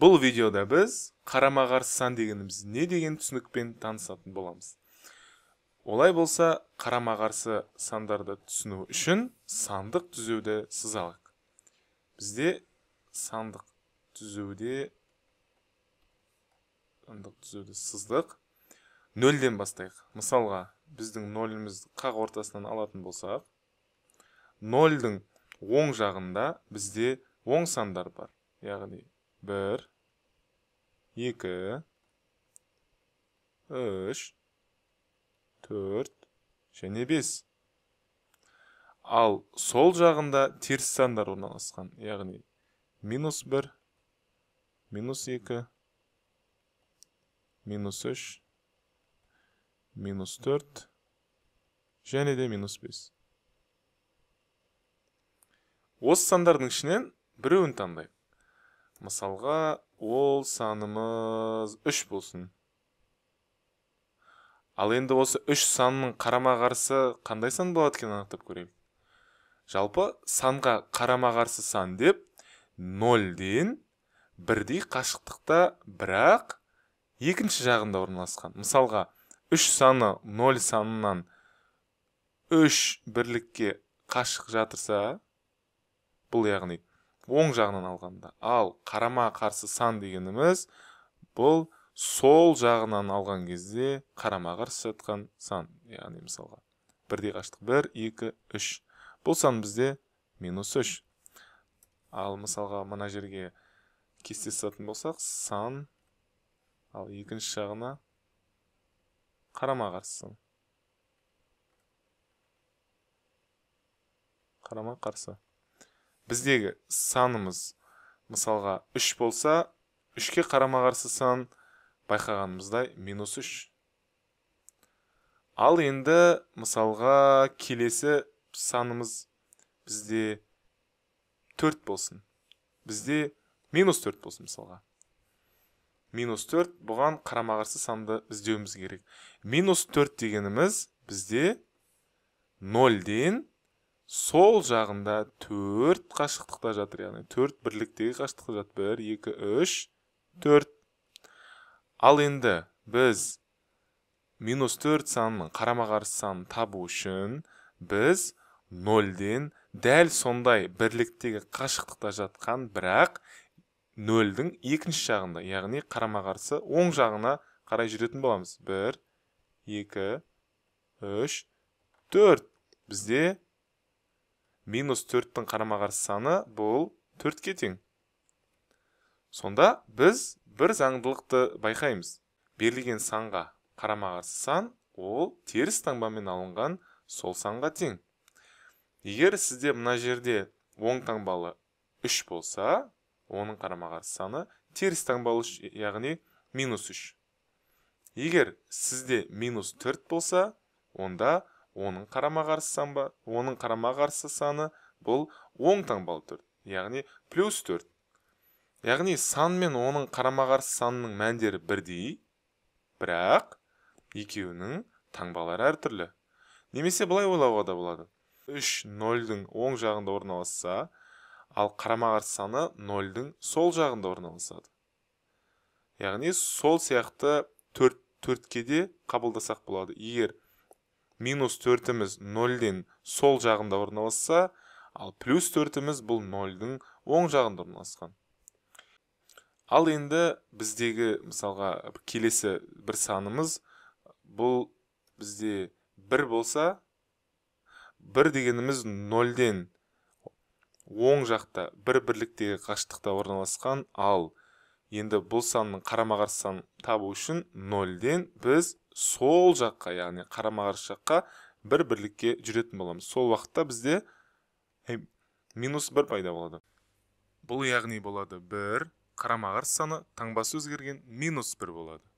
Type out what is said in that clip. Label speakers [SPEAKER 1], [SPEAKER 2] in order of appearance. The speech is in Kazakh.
[SPEAKER 1] бұл видеода біз қарама қарсы сан дегеніміз не деген түсінікпен танысатын боламыз олай болса қарама қарсы сандарды түсіну үшін сандық түзеуді сызалық бізде сандық түзеуде сандық түзеуді сыздық нөлден бастайық мысалға біздің нөліміз қақ ортасынан алатын болсақ нөлдің оң жағында бізде оң сандар бар яғни бір екі үш төрт және бес ал сол жағында теріс сандар орналасқан яғни минус бір минус екі минус үш минус төрт және де минус бес осы сандардың ішінен біреуін таңдайық мысалға ол санымыз үш болсын ал енді осы үш санның қарама қарсы қандай сан болады екенін анықтап көрейік жалпы санға қарама қарсы сан деп нөлден бірдей қашықтықта бірақ екінші жағында орналасқан мысалға үш саны 0 санынан үш бірлікке қашық жатырса бұл яғни оң жағынан алғанда ал қарама қарсы сан дегеніміз бұл сол жағынан алған кезде қарама қарсы жатқан сан яғни мысалға бірдей қашықтық бір екі үш бұл сан бізде минус үш ал мысалға мына жерге кесте сатын болсақ сан ал екінші жағына қарама қарсы қарама қарсы біздегі санымыз мысалға үш болса үшке қарама қарсы сан байқағанымыздай минус үш ал енді мысалға келесі санымыз бізде төрт болсын бізде минус төрт болсын мысалға минус төрт бұған қарама қарсы санды іздеуіміз керек минус төрт дегеніміз бізде нольден сол жағында төрт қашықтықта жатыр яғни төрт бірліктегі қашықтықта жатыр бір екі үш төрт ал енді біз минус төрт санының қарама қарсы санын табу үшін біз нөлден дәл сондай бірліктегі қашықтықта жатқан бірақ нөлдің екінші жағында яғни қарама қарсы оң жағына қарай жүретін боламыз бір екі үш төрт бізде минус төрттің қарама қарсы саны бұл төртке тең сонда біз бір заңдылықты байқаймыз берілген санға қарама қарсы сан ол теріс таңбамен алынған сол санға тең егер сізде мына жерде оң таңбалы 3 болса оның қарама қарсы саны теріс таңбалы 3 яғни минус 3 егер сізде минус 4 болса онда оның қарама қарсы ба оның қарама қарсы саны бұл оң таңбалы төрт яғни плюс төрт яғни сан мен оның қарама қарсы санының мәндері бірдей бірақ екеуінің таңбалары әртүрлі немесе былай ойлауға да болады үш нөлдің оң жағында орналасса ал қарама қарсы саны нөлдің сол жағында орналасады яғни сол сияқты төрт төртке де қабылдасақ болады егер -4-іміз 0-ден сол жағында орналасса, ал +4-іміз бұл 0-дің оң жағында орналасқан. Ал енді біздегі мысалға келесі бір санымыз бұл бізде 1 болса, 1 дегеніміз 0-ден оң жақта 1 бірліктегі қашықтықта орналасқан. Ал енді бұл санның қарама қарсы санын табу үшін нөлден біз сол жаққа яғни қарама қарсы жаққа бір бірлікке жүретін боламыз сол уақытта бізде минус бір пайда болады бұл яғни болады бір қарама қарсы саны таңбасы өзгерген минус бір болады